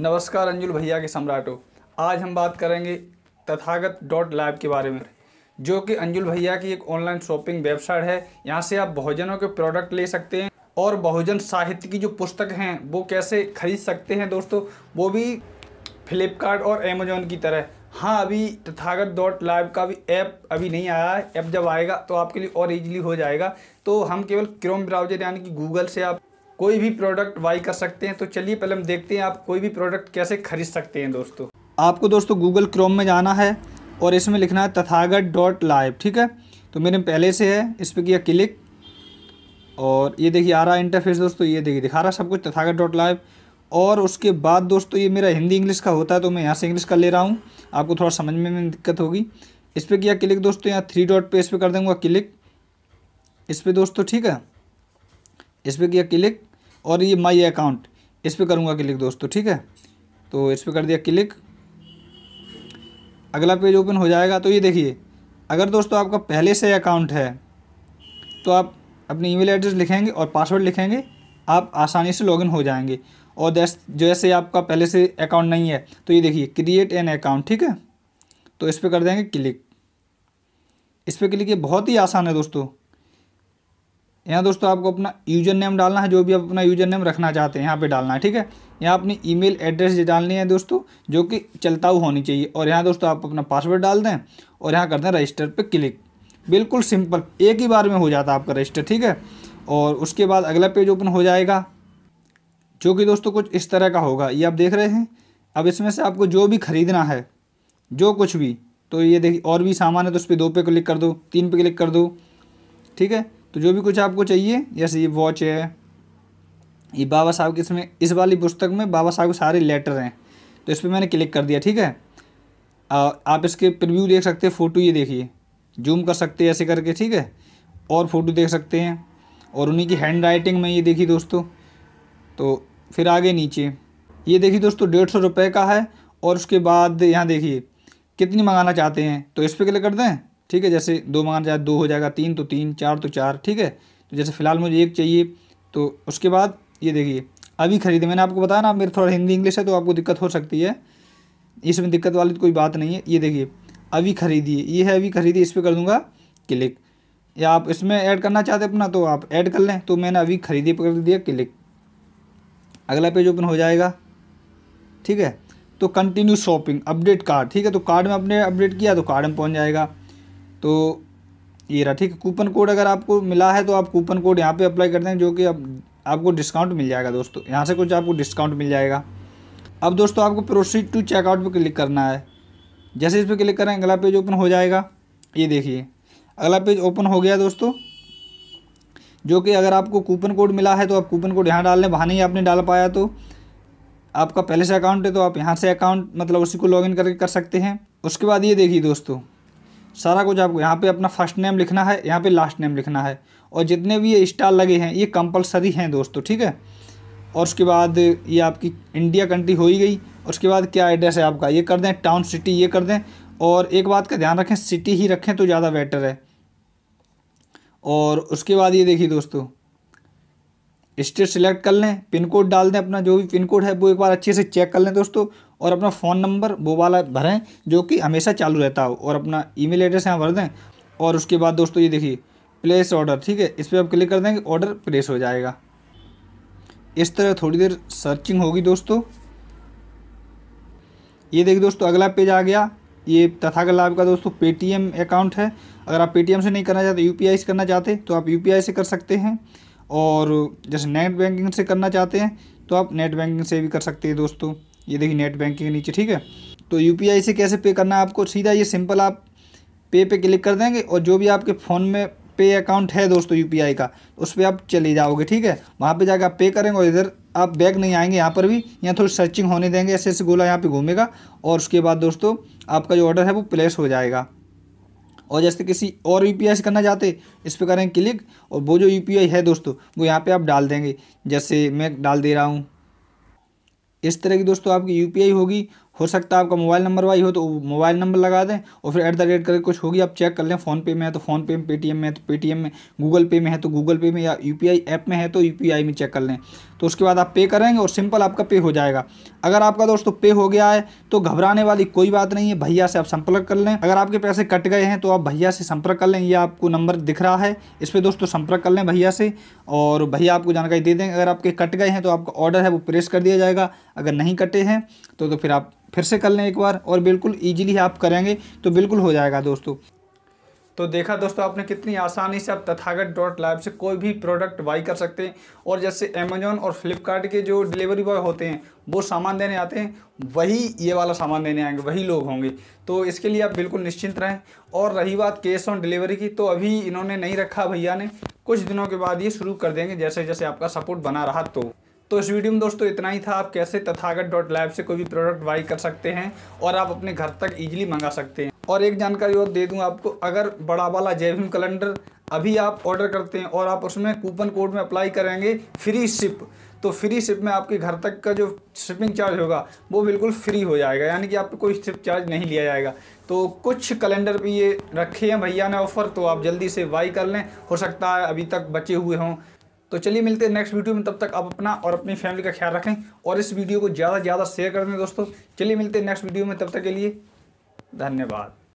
नमस्कार अंजुल भैया के सम्राटों आज हम बात करेंगे तथागत डॉट लाइव के बारे में जो कि अंजुल भैया की एक ऑनलाइन शॉपिंग वेबसाइट है यहाँ से आप बहुजनों के प्रोडक्ट ले सकते हैं और बहुजन साहित्य की जो पुस्तक हैं वो कैसे खरीद सकते हैं दोस्तों वो भी फ्लिपकार्ट और अमेजोन की तरह हाँ अभी तथागत डॉट लाइव का भी ऐप अभी नहीं आया है ऐप जब आएगा तो आपके लिए और इजीली हो जाएगा तो हम केवल क्रोम ब्राउजर यानी कि गूगल से आप कोई भी प्रोडक्ट बाई कर सकते हैं तो चलिए पहले हम देखते हैं आप कोई भी प्रोडक्ट कैसे खरीद सकते हैं दोस्तों आपको दोस्तों गूगल क्रोम में जाना है और इसमें लिखना है तथागत डॉट लाइव ठीक है तो मेरे पहले से है इस पर किया क्लिक और ये देखिए आ रहा है इंटरफेस दोस्तों ये देखिए दिखा रहा है सब कुछ तथागत डॉट लाइव और उसके बाद दोस्तों ये मेरा हिंदी इंग्लिश का होता है तो मैं यहाँ से इंग्लिश कर ले रहा हूँ आपको थोड़ा समझ में दिक्कत होगी इस पर किया क्लिक दोस्तों यहाँ थ्री डॉट पे इस पर कर दूँगा क्लिक इस पर दोस्तों ठीक है इस पर किया क्लिक और ये माई अकाउंट इस पर करूँगा क्लिक दोस्तों ठीक है तो इस पर कर दिया क्लिक अगला पेज ओपन हो जाएगा तो ये देखिए अगर दोस्तों आपका पहले से अकाउंट है तो आप अपनी ईमेल एड्रेस लिखेंगे और पासवर्ड लिखेंगे आप आसानी से लॉगिन हो जाएंगे और जैसे आपका पहले से अकाउंट नहीं है तो ये देखिए क्रिएट एन अकाउंट ठीक है तो इस पर कर देंगे क्लिक इस पर क्लिक ये बहुत ही आसान है दोस्तों यहाँ दोस्तों आपको अपना यूजर नेम डालना है जो भी आप अपना यूजर नेम रखना चाहते हैं यहाँ पे डालना है ठीक है यहाँ अपनी ईमेल एड्रेस डालनी है दोस्तों जो कि चलता हुआ होनी चाहिए और यहाँ दोस्तों आप अपना पासवर्ड डाल दें और यहाँ कर दें रजिस्टर पर क्लिक बिल्कुल सिंपल एक ही बार में हो जाता है आपका रजिस्टर ठीक है और उसके बाद अगला पेज ओपन हो जाएगा जो कि दोस्तों कुछ इस तरह का होगा ये आप देख रहे हैं अब इसमें से आपको जो भी ख़रीदना है जो कुछ भी तो ये देखिए और भी सामान है तो उस पर दो पे क्लिक कर दो तीन पे क्लिक कर दो ठीक है तो जो भी कुछ आपको चाहिए जैसे ये वॉच है ये बाबा साहब की इसमें इस वाली पुस्तक में बाबा साहब के सारे लेटर हैं तो इस पर मैंने क्लिक कर दिया ठीक है आप इसके प्रिव्यू देख सकते हैं फ़ोटो ये देखिए जूम कर सकते हैं ऐसे करके ठीक है और फ़ोटो देख सकते हैं और उन्हीं की हैंड राइटिंग में ये देखी दोस्तों तो फिर आगे नीचे ये देखिए दोस्तों डेढ़ सौ रुपये का है और उसके बाद यहाँ देखिए कितनी मंगाना चाहते हैं तो इस पर क्लिक कर दें ठीक है जैसे दो माना जाए दो हो जाएगा तीन तो तीन चार तो चार ठीक है तो जैसे फ़िलहाल मुझे एक चाहिए तो उसके बाद ये देखिए अभी खरीदे मैंने आपको बताया ना मेरे थोड़ा हिंदी इंग्लिश है तो आपको दिक्कत हो सकती है इसमें दिक्कत वाली तो कोई बात नहीं है ये देखिए अभी खरीदिए ये है अभी खरीदिए इस पर कर दूँगा क्लिक या आप इसमें ऐड करना चाहते अपना तो आप ऐड कर लें तो मैंने अभी खरीदी पर कर दिया क्लिक अगला पेज ओपन हो जाएगा ठीक है तो कंटिन्यू शॉपिंग अपडेट कार्ड ठीक है तो कार्ड में आपने अपडेट किया तो कार्ड में पहुंच जाएगा तो ये रहा ठीक है कूपन कोड अगर आपको मिला है तो आप कूपन कोड यहाँ पे अप्लाई कर दें जो कि आप, आपको डिस्काउंट मिल जाएगा दोस्तों यहाँ से कुछ आपको डिस्काउंट मिल जाएगा अब दोस्तों आपको प्रोसीड टू चेकआउट पर क्लिक करना है जैसे इस पर क्लिक करें अगला पेज ओपन हो जाएगा ये देखिए अगला पेज ओपन हो गया दोस्तों जो कि अगर आपको कूपन कोड मिला है तो आप कूपन कोड यहाँ डाल लें वहाँ नहीं आपने डाल पाया तो आपका पहले से अकाउंट है तो आप यहाँ से अकाउंट मतलब उसी को लॉगिन करके कर सकते हैं उसके बाद ये देखिए दोस्तों सारा कुछ आपको यहाँ पे अपना फर्स्ट नेम लिखना है यहाँ पे लास्ट नेम लिखना है और जितने भी ये स्टार लगे हैं ये कंपलसरी हैं दोस्तों ठीक है और उसके बाद ये आपकी इंडिया कंट्री हो ही गई उसके बाद क्या एड्रेस है आपका ये कर दें टाउन सिटी ये कर दें और एक बात का ध्यान रखें सिटी ही रखें तो ज़्यादा बेटर है और उसके बाद ये देखिए दोस्तों स्टेट सेलेक्ट कर लें पिन कोड डाल दें अपना जो भी पिन कोड है वो एक बार अच्छे से चेक कर लें दोस्तों और अपना फ़ोन नंबर वो वाला भरें जो कि हमेशा चालू रहता हो और अपना ईमेल एड्रेस यहाँ भर दें और उसके बाद दोस्तों ये देखिए प्लेस ऑर्डर ठीक है इस पर आप क्लिक कर देंगे ऑर्डर प्लेस हो जाएगा इस तरह थोड़ी देर सर्चिंग होगी दोस्तों ये देखिए दोस्तों अगला पेज आ गया ये तथागला आपका दोस्तों पेटीएम अकाउंट है अगर आप पेटीएम से नहीं करना चाहते यूपीआई से करना चाहते तो आप यू से कर सकते हैं और जैसे नेट बैंकिंग से करना चाहते हैं तो आप नेट बैंकिंग से भी कर सकते हैं दोस्तों ये देखिए नेट बैंकिंग के नीचे ठीक है तो यू से कैसे पे करना है आपको सीधा ये सिंपल आप पे पे क्लिक कर देंगे और जो भी आपके फ़ोन में पे अकाउंट है दोस्तों यू का उस पर आप चले जाओगे ठीक है वहाँ पे जाकर आप पे करेंगे और इधर आप बैग नहीं आएंगे यहाँ पर भी यहाँ थोड़ी सर्चिंग होने देंगे ऐसे ऐसे गोला यहाँ पे घूमेगा और उसके बाद दोस्तों आपका जो ऑर्डर है वो प्लेस हो जाएगा और जैसे किसी और यू से करना चाहते इस पर करें क्लिक और वो जो यू है दोस्तों वो यहाँ पर आप डाल देंगे जैसे मैं डाल दे रहा हूँ इस तरह की दोस्तों आपकी यू होगी हो सकता है आपका मोबाइल नंबर वाई हो तो मोबाइल नंबर लगा दें और फिर एट द रेट करके कुछ होगी आप चेक कर लें फ़ोनपे में है तो फ़ोनपे में पेटीएम में है तो पेटीएम में गूगल पे में है तो गूगल पे में या यू ऐप में है तो यू में चेक तो तो कर लें तो उसके बाद आप पे करेंगे और सिंपल आपका पे हो जाएगा अगर आपका दोस्तों पे हो गया है तो घबराने वाली कोई बात नहीं है भैया से आप संपर्क कर लें अगर आपके पैसे कट गए हैं तो आप भैया से संपर्क कर लें यह आपको नंबर दिख रहा है इस पर दोस्तों संपर्क कर लें भैया से और भैया आपको जानकारी दे देंगे अगर आपके कट गए हैं तो आपका ऑर्डर है वो प्रेस कर दिया जाएगा अगर नहीं कटे हैं तो, तो फिर आप फिर से कर लें एक बार और बिल्कुल ईजिली आप करेंगे तो बिल्कुल हो जाएगा दोस्तों तो देखा दोस्तों आपने कितनी आसानी से आप तथागत डॉट लाइव से कोई भी प्रोडक्ट बाई कर सकते हैं और जैसे अमेजोन और फ्लिपकार्ट के जो डिलीवरी बॉय होते हैं वो सामान देने आते हैं वही ये वाला सामान देने आएंगे वही लोग होंगे तो इसके लिए आप बिल्कुल निश्चिंत रहें और रही बात कैश ऑन डिलीवरी की तो अभी इन्होंने नहीं रखा भैया ने कुछ दिनों के बाद ये शुरू कर देंगे जैसे जैसे आपका सपोर्ट बना रहा तो तो इस वीडियो में दोस्तों इतना ही था आप कैसे तथागत डॉट लाइव से कोई भी प्रोडक्ट बाई कर सकते हैं और आप अपने घर तक ईजिली मंगा सकते हैं और एक जानकारी और दे दूँ आपको अगर बड़ा वाला जय भीम कैलेंडर अभी आप ऑर्डर करते हैं और आप उसमें कूपन कोड में अप्लाई करेंगे फ्री शिप तो फ्री शिप में आपके घर तक का जो शिपिंग चार्ज होगा वो बिल्कुल फ्री हो जाएगा यानी कि आपको कोई शिप चार्ज नहीं लिया जाएगा तो कुछ कैलेंडर भी ये रखे हैं भैया ने ऑफ़र तो आप जल्दी से बाई कर लें हो सकता है अभी तक बचे हुए हों तो चलिए मिलते हैं नेक्स्ट वीडियो में तब तक आप अपना और अपनी फैमिली का ख्याल रखें और इस वीडियो को ज़्यादा से ज़्यादा शेयर कर दें दोस्तों चलिए मिलते हैं नेक्स्ट वीडियो में तब तक के लिए धन्यवाद